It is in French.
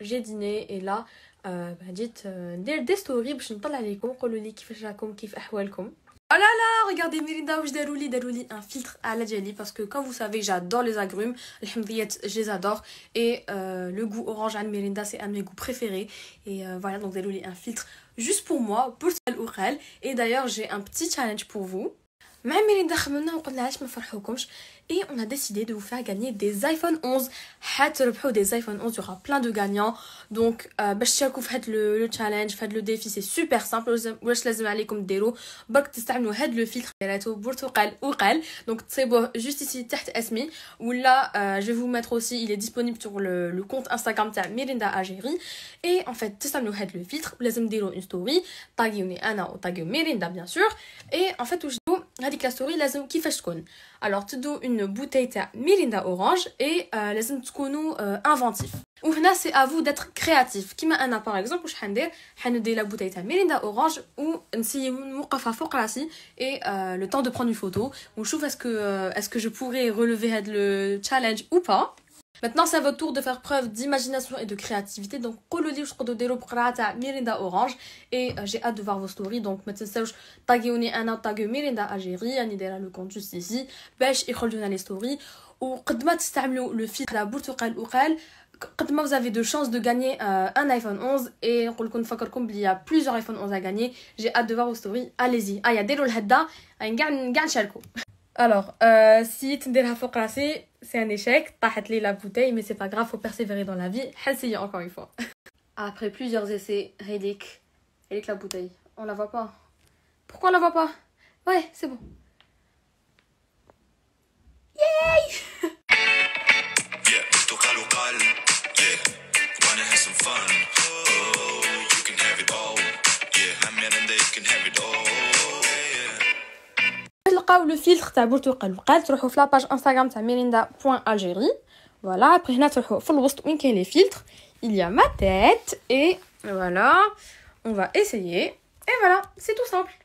j'ai dîné et là euh, bah dites euh, des, stories باش نطلع ليكم قولوا لي كيفاش راكم كيف Welcome. Oh là là, regardez Mirinda, je déroule, un filtre à la jelly parce que comme vous savez, j'adore les agrumes, les je les adore et euh, le goût orange à Mirinda, c'est un de mes goûts préférés et euh, voilà donc déroule un filtre juste pour moi, pour celle et d'ailleurs j'ai un petit challenge pour vous même il est d'accord maintenant on ne lâche pas faire et on a décidé de vous faire gagner des iPhone 11 hâte le des iPhone 11 il y aura plein de gagnants donc euh, bah je vous faites le challenge faites le défi c'est super simple vous allez les aller comme des bah que tu nous aide le filtre et là tout pour ou donc c'est bon juste ici tert esmi ou là euh, je vais vous mettre aussi il est disponible sur le compte Instagram de Mirinda Algérie et en fait tu sais nous had le filtre vous allez une story taguer une Anna ou taguer bien sûr et en fait où alors, tu donnes une bouteille de Melinda Orange et les uns connus inventifs. Où c'est à vous d'être créatif. Par exemple, je rendais, rendais la bouteille de Melinda Orange ou si vous en faites vos classes et euh, le temps de prendre une photo. je trouve est-ce que euh, est-ce que je pourrais relever le challenge ou pas? Maintenant, c'est à votre tour de faire preuve d'imagination et de créativité. Donc, le livre que vous pour Mirinda Orange. Et euh, j'ai hâte de voir vos stories. Donc, maintenant, taguez-vous Anna, Miranda Mirinda Algérie, Anidera le compte juste ici. Bêche, et les stories. Ou, vous تستعملوا le fil la برتقال وقال قدما vous avez de chance de gagner euh, un iPhone 11 et نقول لكم نفكركم بلي il y a plusieurs iPhone 11 à gagner j'ai hâte de voir vos stories allez-y ah il y a Hadda un كاع chalco alors, euh, si pas Fokrasi, c'est un échec, t'as la bouteille, mais c'est pas grave, faut persévérer dans la vie, essayer encore une fois. Après plusieurs essais, Redick, elle la bouteille. On la voit pas. Pourquoi on la voit pas Ouais, c'est bon. Yay! Yeah, and they can have it all ou le filtre t'as vous de sur la page Instagram de Melinda.Algérie Voilà après maintenant faut le y a les filtres, il y a ma tête et voilà on va essayer et voilà c'est tout simple.